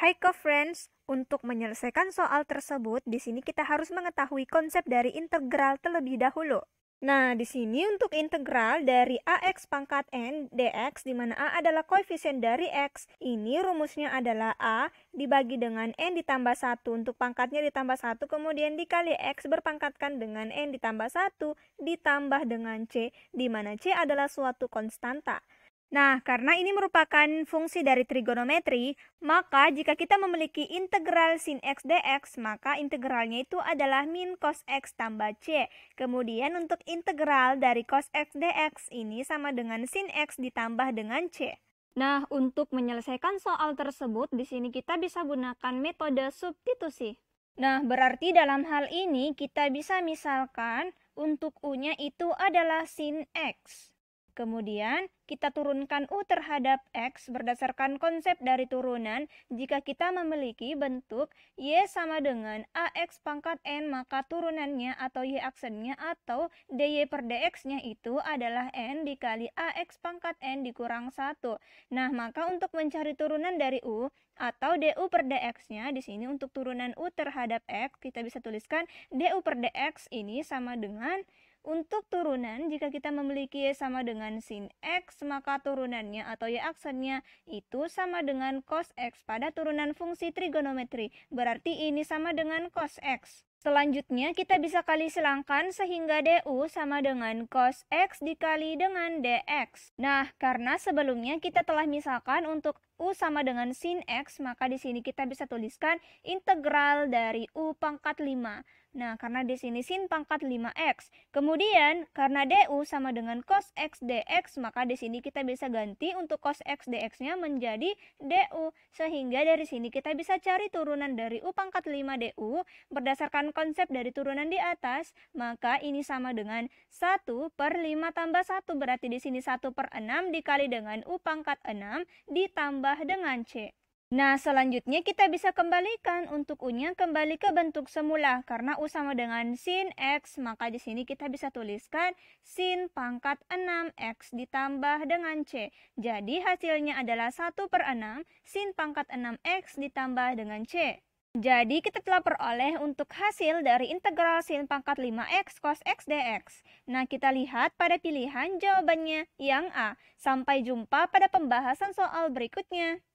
Hai ke friends, untuk menyelesaikan soal tersebut, di sini kita harus mengetahui konsep dari integral terlebih dahulu. Nah, di sini untuk integral dari AX pangkat N dx, di mana A adalah koefisien dari X, ini rumusnya adalah A dibagi dengan N ditambah 1, untuk pangkatnya ditambah 1, kemudian dikali X berpangkatkan dengan N ditambah 1, ditambah dengan C, di mana C adalah suatu konstanta. Nah, karena ini merupakan fungsi dari trigonometri, maka jika kita memiliki integral sin x dx, maka integralnya itu adalah min cos x tambah c. Kemudian untuk integral dari cos x dx ini sama dengan sin x ditambah dengan c. Nah, untuk menyelesaikan soal tersebut, di sini kita bisa gunakan metode substitusi. Nah, berarti dalam hal ini kita bisa misalkan untuk U-nya itu adalah sin X. Kemudian, kita turunkan U terhadap X berdasarkan konsep dari turunan. Jika kita memiliki bentuk Y sama dengan AX pangkat N, maka turunannya atau Y aksennya atau DY per DX-nya itu adalah N dikali AX pangkat N dikurang 1. Nah, maka untuk mencari turunan dari U atau DU per DX-nya, di sini untuk turunan U terhadap X, kita bisa tuliskan DU per DX ini sama dengan untuk turunan, jika kita memiliki Y sama dengan sin X, maka turunannya atau Y aksennya itu sama dengan cos X pada turunan fungsi trigonometri. Berarti ini sama dengan cos X. Selanjutnya, kita bisa kali selangkan sehingga DU sama dengan cos X dikali dengan DX. Nah, karena sebelumnya kita telah misalkan untuk U sama dengan sin X, maka di sini kita bisa tuliskan integral dari U pangkat 5. Nah, karena di sini sin pangkat 5X. Kemudian, karena DU sama dengan cos X DX, maka di sini kita bisa ganti untuk cos X DX-nya menjadi DU. Sehingga dari sini kita bisa cari turunan dari U pangkat 5 DU berdasarkan konsep dari turunan di atas, maka ini sama dengan 1 per 5 tambah 1. Berarti di sini 1 per 6 dikali dengan U pangkat 6 ditambah dengan C. Nah, selanjutnya kita bisa kembalikan untuk U-nya kembali ke bentuk semula. Karena U sama dengan sin X, maka di sini kita bisa tuliskan sin pangkat 6X ditambah dengan C. Jadi hasilnya adalah 1 per 6 sin pangkat 6X ditambah dengan C. Jadi kita telah peroleh untuk hasil dari integral sin pangkat 5x cos x dx. Nah kita lihat pada pilihan jawabannya yang A. Sampai jumpa pada pembahasan soal berikutnya.